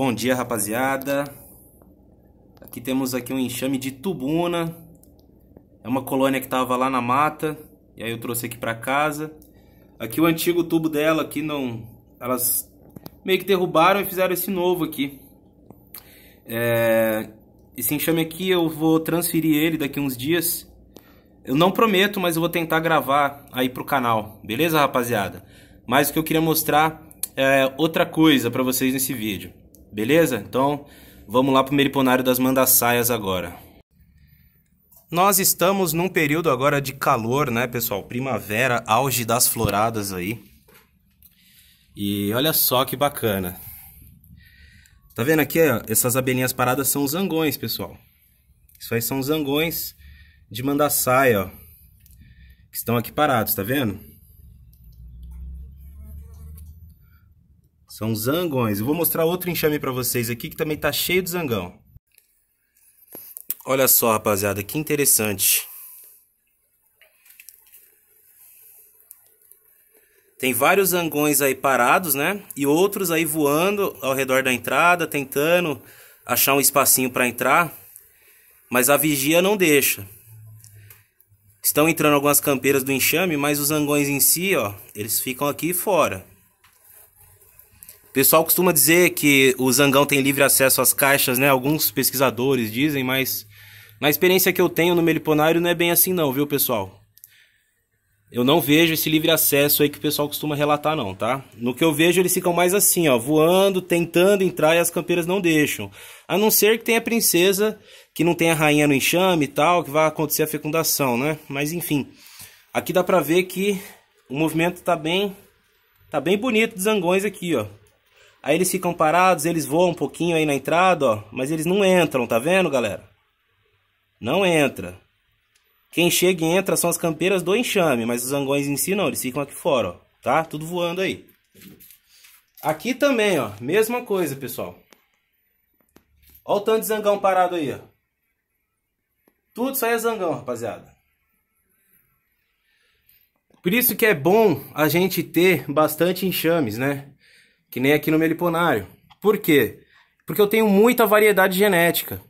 Bom dia, rapaziada. Aqui temos aqui um enxame de tubuna. É uma colônia que estava lá na mata e aí eu trouxe aqui para casa. Aqui o antigo tubo dela aqui não, elas meio que derrubaram e fizeram esse novo aqui. É... esse enxame aqui eu vou transferir ele daqui uns dias. Eu não prometo, mas eu vou tentar gravar aí pro canal, beleza, rapaziada? Mas o que eu queria mostrar é outra coisa para vocês nesse vídeo. Beleza? Então, vamos lá para o meriponário das mandaçaias agora. Nós estamos num período agora de calor, né, pessoal? Primavera, auge das floradas aí. E olha só que bacana. Tá vendo aqui, ó, essas abelhinhas paradas são zangões, pessoal. Isso aí são zangões de mandaçaia, ó. Que estão aqui parados, tá vendo? São zangões. Eu vou mostrar outro enxame para vocês aqui que também tá cheio de zangão. Olha só, rapaziada, que interessante. Tem vários zangões aí parados, né? E outros aí voando ao redor da entrada, tentando achar um espacinho para entrar. Mas a vigia não deixa. Estão entrando algumas campeiras do enxame, mas os zangões em si, ó, eles ficam aqui fora pessoal costuma dizer que o Zangão tem livre acesso às caixas, né? Alguns pesquisadores dizem, mas na experiência que eu tenho no Meliponário não é bem assim não, viu, pessoal? Eu não vejo esse livre acesso aí que o pessoal costuma relatar não, tá? No que eu vejo eles ficam mais assim, ó, voando, tentando entrar e as campeiras não deixam. A não ser que tenha princesa, que não tenha rainha no enxame e tal, que vai acontecer a fecundação, né? Mas enfim, aqui dá pra ver que o movimento tá bem, tá bem bonito dos zangões aqui, ó. Aí eles ficam parados, eles voam um pouquinho aí na entrada, ó. Mas eles não entram, tá vendo, galera? Não entra. Quem chega e entra são as campeiras do enxame, mas os zangões em si não, eles ficam aqui fora, ó. Tá? Tudo voando aí. Aqui também, ó. Mesma coisa, pessoal. Ó o tanto de zangão parado aí, ó. Tudo isso aí é zangão, rapaziada. Por isso que é bom a gente ter bastante enxames, né? que nem aqui no meliponário. Por quê? Porque eu tenho muita variedade genética.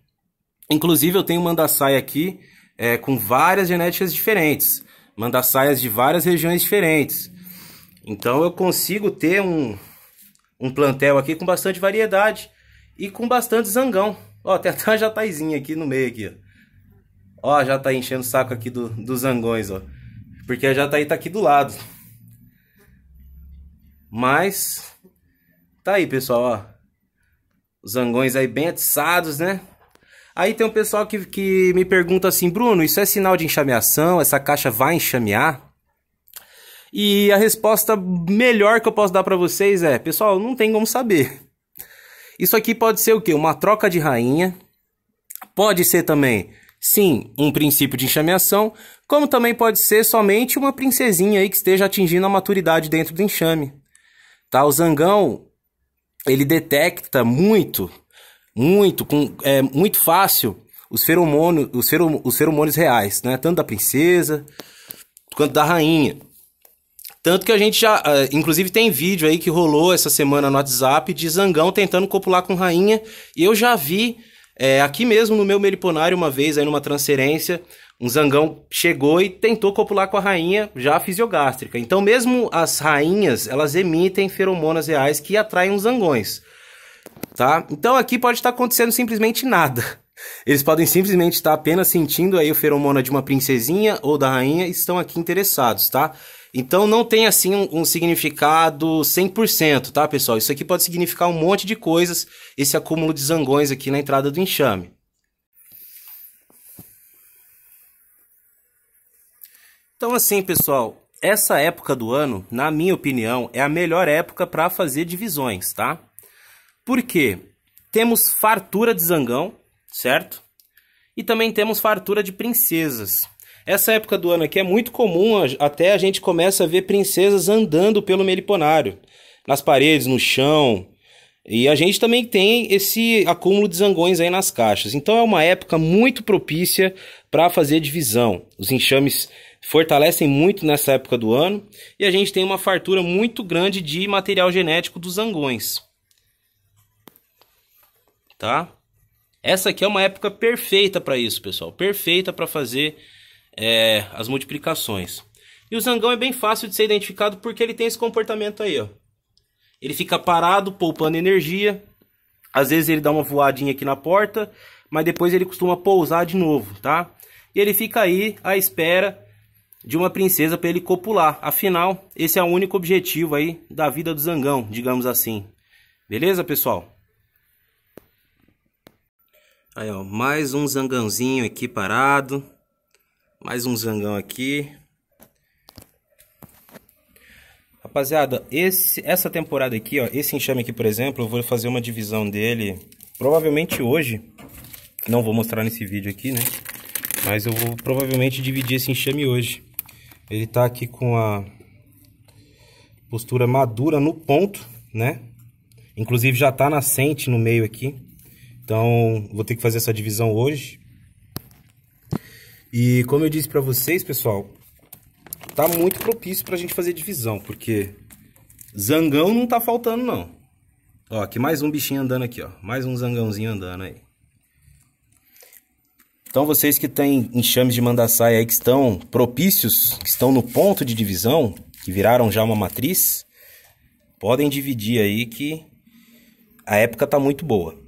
Inclusive, eu tenho mandaçaia aqui é, com várias genéticas diferentes, mandaçaias de várias regiões diferentes. Então, eu consigo ter um, um plantel aqui com bastante variedade e com bastante zangão. Ó, tem até tá uma jataizinha aqui no meio aqui, ó. Ó, já tá enchendo o saco aqui do, dos zangões, ó. Porque a jataí tá aqui do lado. Mas Tá aí, pessoal, ó. Os zangões aí bem atiçados, né? Aí tem um pessoal que, que me pergunta assim, Bruno, isso é sinal de enxameação? Essa caixa vai enxamear? E a resposta melhor que eu posso dar para vocês é, pessoal, não tem como saber. Isso aqui pode ser o quê? Uma troca de rainha. Pode ser também, sim, um princípio de enxameação, como também pode ser somente uma princesinha aí que esteja atingindo a maturidade dentro do enxame. Tá? O zangão, ele detecta muito, muito, com, é, muito fácil os feromônios, os, ferom, os feromônios reais, né? Tanto da princesa quanto da rainha. Tanto que a gente já, é, inclusive tem vídeo aí que rolou essa semana no WhatsApp de Zangão tentando copular com rainha, e eu já vi é, aqui mesmo, no meu meliponário, uma vez, aí numa transferência, um zangão chegou e tentou copular com a rainha já fisiogástrica. Então, mesmo as rainhas, elas emitem feromonas reais que atraem os zangões, tá? Então, aqui pode estar acontecendo simplesmente nada. Eles podem simplesmente estar apenas sentindo aí o feromona de uma princesinha ou da rainha e estão aqui interessados, tá? Então não tem assim um, um significado 100%, tá, pessoal? Isso aqui pode significar um monte de coisas, esse acúmulo de zangões aqui na entrada do enxame. Então assim, pessoal, essa época do ano, na minha opinião, é a melhor época para fazer divisões, tá? Porque temos fartura de zangão, certo? E também temos fartura de princesas. Essa época do ano aqui é muito comum, até a gente começa a ver princesas andando pelo meliponário, nas paredes, no chão. E a gente também tem esse acúmulo de zangões aí nas caixas. Então é uma época muito propícia para fazer divisão. Os enxames fortalecem muito nessa época do ano e a gente tem uma fartura muito grande de material genético dos zangões. Tá? Essa aqui é uma época perfeita para isso, pessoal. Perfeita para fazer é, as multiplicações. E o zangão é bem fácil de ser identificado porque ele tem esse comportamento aí, ó. Ele fica parado, poupando energia. Às vezes ele dá uma voadinha aqui na porta, mas depois ele costuma pousar de novo, tá? E ele fica aí à espera de uma princesa para ele copular. Afinal, esse é o único objetivo aí da vida do zangão, digamos assim. Beleza, pessoal? Aí, ó, mais um zangãozinho aqui parado. Mais um zangão aqui. Rapaziada, esse, essa temporada aqui, ó, esse enxame aqui, por exemplo, eu vou fazer uma divisão dele provavelmente hoje. Não vou mostrar nesse vídeo aqui, né? Mas eu vou provavelmente dividir esse enxame hoje. Ele tá aqui com a postura madura no ponto, né? Inclusive já tá nascente no meio aqui. Então, vou ter que fazer essa divisão hoje. E como eu disse para vocês, pessoal, tá muito propício para a gente fazer divisão, porque zangão não tá faltando não. Ó, aqui mais um bichinho andando aqui, ó. Mais um zangãozinho andando aí. Então vocês que têm enxames de mandaçaia aí que estão propícios, que estão no ponto de divisão, que viraram já uma matriz, podem dividir aí que a época tá muito boa.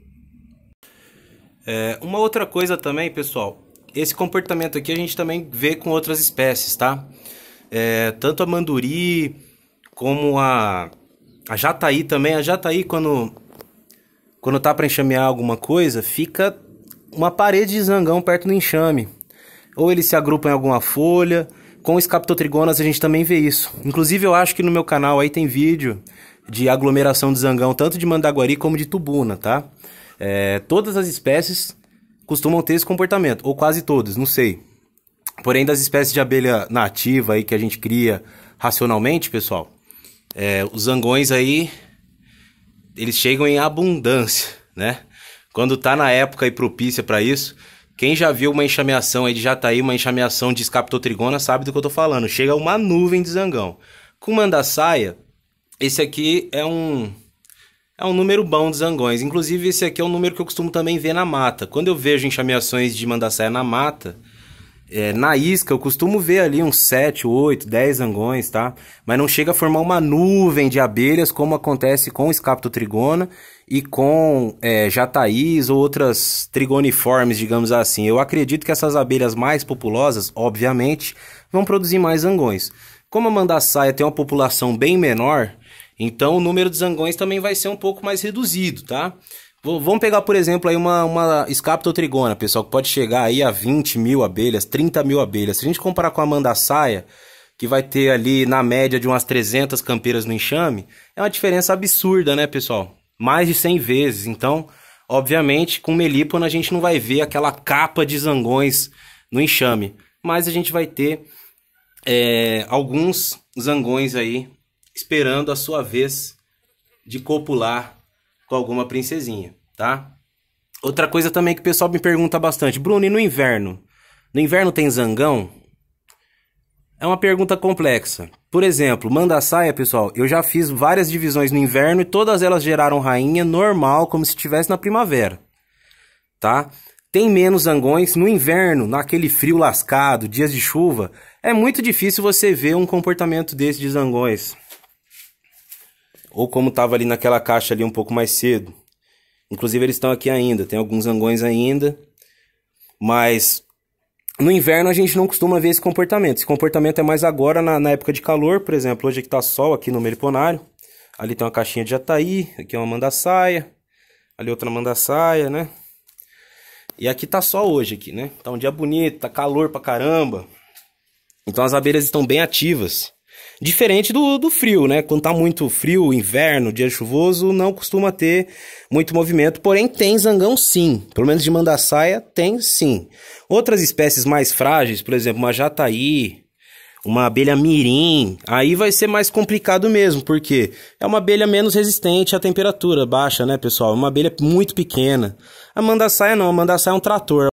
É, uma outra coisa também, pessoal, esse comportamento aqui a gente também vê com outras espécies, tá? É, tanto a manduri como a, a jataí também. A jataí, quando, quando tá para enxamear alguma coisa, fica uma parede de zangão perto do enxame. Ou ele se agrupa em alguma folha. Com os captotrigonas a gente também vê isso. Inclusive eu acho que no meu canal aí tem vídeo de aglomeração de zangão, tanto de Mandaguari como de Tubuna, tá? É, todas as espécies costumam ter esse comportamento, ou quase todos não sei. Porém, das espécies de abelha nativa aí que a gente cria racionalmente, pessoal, é, os zangões aí, eles chegam em abundância, né? Quando tá na época aí propícia para isso, quem já viu uma enxameação aí de jataí, tá uma enxameação de escaptotrigona, sabe do que eu tô falando. Chega uma nuvem de zangão. Com mandaçaia, esse aqui é um é um número bom de zangões. Inclusive, esse aqui é um número que eu costumo também ver na mata. Quando eu vejo enxameações de mandaçaia na mata, é, na isca, eu costumo ver ali uns 7, 8, 10 zangões, tá? Mas não chega a formar uma nuvem de abelhas, como acontece com escapto trigona e com é, jataís ou outras trigoniformes, digamos assim. Eu acredito que essas abelhas mais populosas, obviamente, vão produzir mais zangões. Como a mandaçaia tem uma população bem menor, então o número de zangões também vai ser um pouco mais reduzido, tá? Vamos pegar, por exemplo, aí uma, uma Trigona, pessoal, que pode chegar aí a 20 mil abelhas, 30 mil abelhas. Se a gente comparar com a mandassaia, que vai ter ali na média de umas 300 campeiras no enxame, é uma diferença absurda, né, pessoal? Mais de 100 vezes. Então, obviamente, com melípona a gente não vai ver aquela capa de zangões no enxame, mas a gente vai ter é, alguns zangões aí esperando a sua vez de copular com alguma princesinha, tá? Outra coisa também que o pessoal me pergunta bastante, Bruno, e no inverno? No inverno tem zangão? É uma pergunta complexa. Por exemplo, manda saia, pessoal, eu já fiz várias divisões no inverno e todas elas geraram rainha normal, como se estivesse na primavera. Tá? Tem menos zangões no inverno, naquele frio lascado, dias de chuva, é muito difícil você ver um comportamento desse de zangões ou como estava ali naquela caixa ali um pouco mais cedo. Inclusive eles estão aqui ainda, tem alguns angões ainda, mas no inverno a gente não costuma ver esse comportamento. Esse comportamento é mais agora na, na época de calor, por exemplo, hoje que está sol aqui no Meliponário, ali tem uma caixinha de ataí, aqui é uma mandaçaia, ali outra mandaçaia, né? E aqui tá sol hoje aqui, né? Tá um dia bonito, tá calor pra caramba. Então as abelhas estão bem ativas. Diferente do, do frio, né? Quando tá muito frio, inverno, dia chuvoso, não costuma ter muito movimento. Porém, tem zangão sim. Pelo menos de mandaçaia, tem sim. Outras espécies mais frágeis, por exemplo, uma jataí, uma abelha mirim, aí vai ser mais complicado mesmo, porque é uma abelha menos resistente à temperatura baixa, né, pessoal? É uma abelha muito pequena. A mandaçaia não, a mandaçaia é um trator.